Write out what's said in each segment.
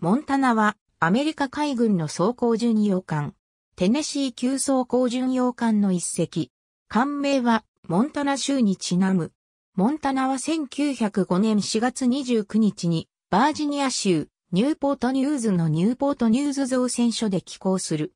モンタナはアメリカ海軍の装甲巡洋艦、テネシー級装甲巡洋艦の一隻。艦名はモンタナ州にちなむ。モンタナは1905年4月29日にバージニア州ニューポートニューズのニューポートニューズ造船所で寄港する。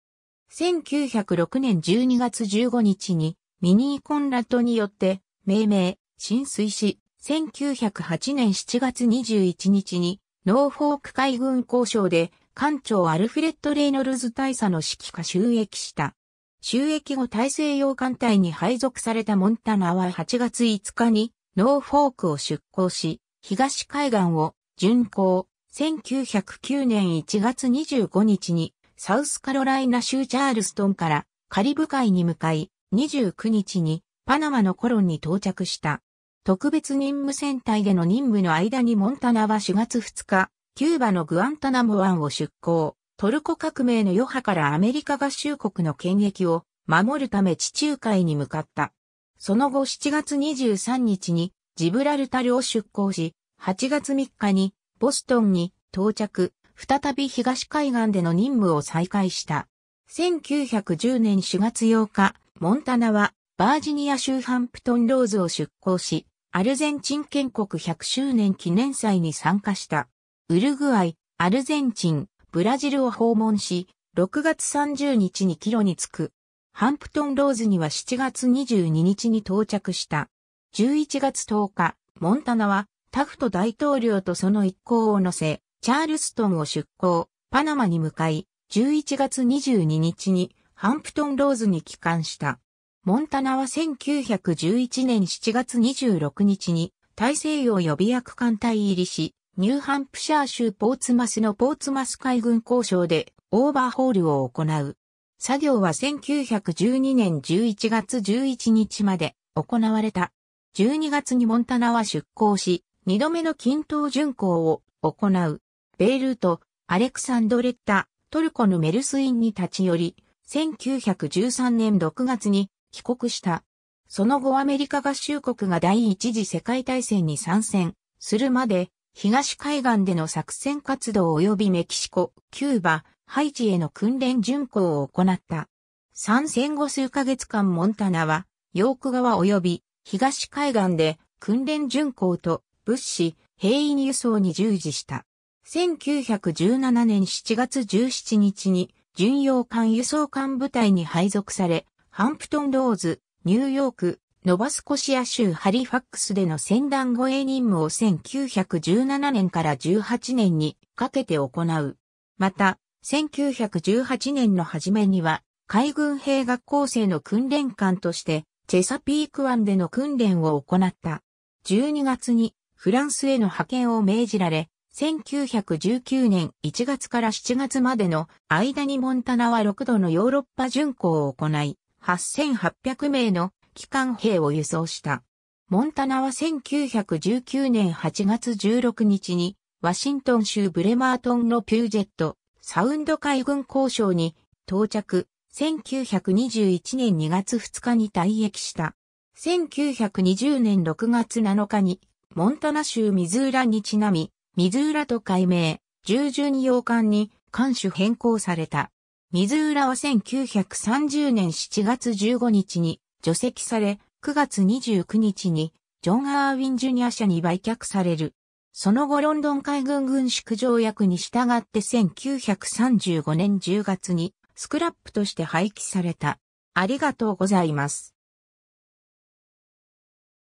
1906年12月15日にミニー・コンラットによって命名、浸水し、1908年7月21日にノーフォーク海軍交渉で、艦長アルフレッド・レイノルズ大佐の指揮下収益した。収益後大西洋艦隊に配属されたモンタナは8月5日にノーフォークを出港し、東海岸を巡航、1909年1月25日にサウスカロライナ州チャールストンからカリブ海に向かい、29日にパナマのコロンに到着した。特別任務戦隊での任務の間にモンタナは4月2日、キューバのグアンタナモ湾を出港、トルコ革命の余波からアメリカ合衆国の権益を守るため地中海に向かった。その後7月23日にジブラルタルを出港し、8月3日にボストンに到着、再び東海岸での任務を再開した。1910年4月8日、モンタナはバージニア州ハンプトンローズを出港し、アルゼンチン建国100周年記念祭に参加した。ウルグアイ、アルゼンチン、ブラジルを訪問し、6月30日にキロに着く。ハンプトンローズには7月22日に到着した。11月10日、モンタナはタフト大統領とその一行を乗せ、チャールストンを出港、パナマに向かい、11月22日にハンプトンローズに帰還した。モンタナは1911年7月26日に大西洋予備役艦隊入りし、ニューハンプシャー州ポーツマスのポーツマス海軍交渉でオーバーホールを行う。作業は1912年11月11日まで行われた。12月にモンタナは出港し、2度目の均等巡航を行う。ベイルート、アレクサンドレッタ、トルコのメルスインに立ち寄り、1913年6月に帰国した。その後アメリカ合衆国が第一次世界大戦に参戦するまで、東海岸での作戦活動及びメキシコ、キューバ、ハイチへの訓練巡行を行った。参戦後数ヶ月間モンタナは、ヨーク川及び東海岸で訓練巡行と物資、兵員輸送に従事した。1917年7月17日に巡洋艦輸送艦部隊に配属され、ハンプトンローズ、ニューヨーク、ノバスコシア州ハリファックスでの船団護衛任務を1917年から18年にかけて行う。また、1918年の初めには、海軍兵学校生の訓練官として、チェサピーク湾での訓練を行った。12月にフランスへの派遣を命じられ、1919年1月から7月までの間にモンタナは6度のヨーロッパ巡航を行い、8800名の機関兵を輸送した。モンタナは1919年8月16日に、ワシントン州ブレマートンのピュージェット、サウンド海軍交渉に到着、1921年2月2日に退役した。1920年6月7日に、モンタナ州ミズーラにちなみ、ミズーラと改名、従順洋館に艦首変更された。水浦は1930年7月15日に除籍され、9月29日にジョン・アーウィン・ジュニア社に売却される。その後ロンドン海軍軍縮条約に従って1935年10月にスクラップとして廃棄された。ありがとうございます。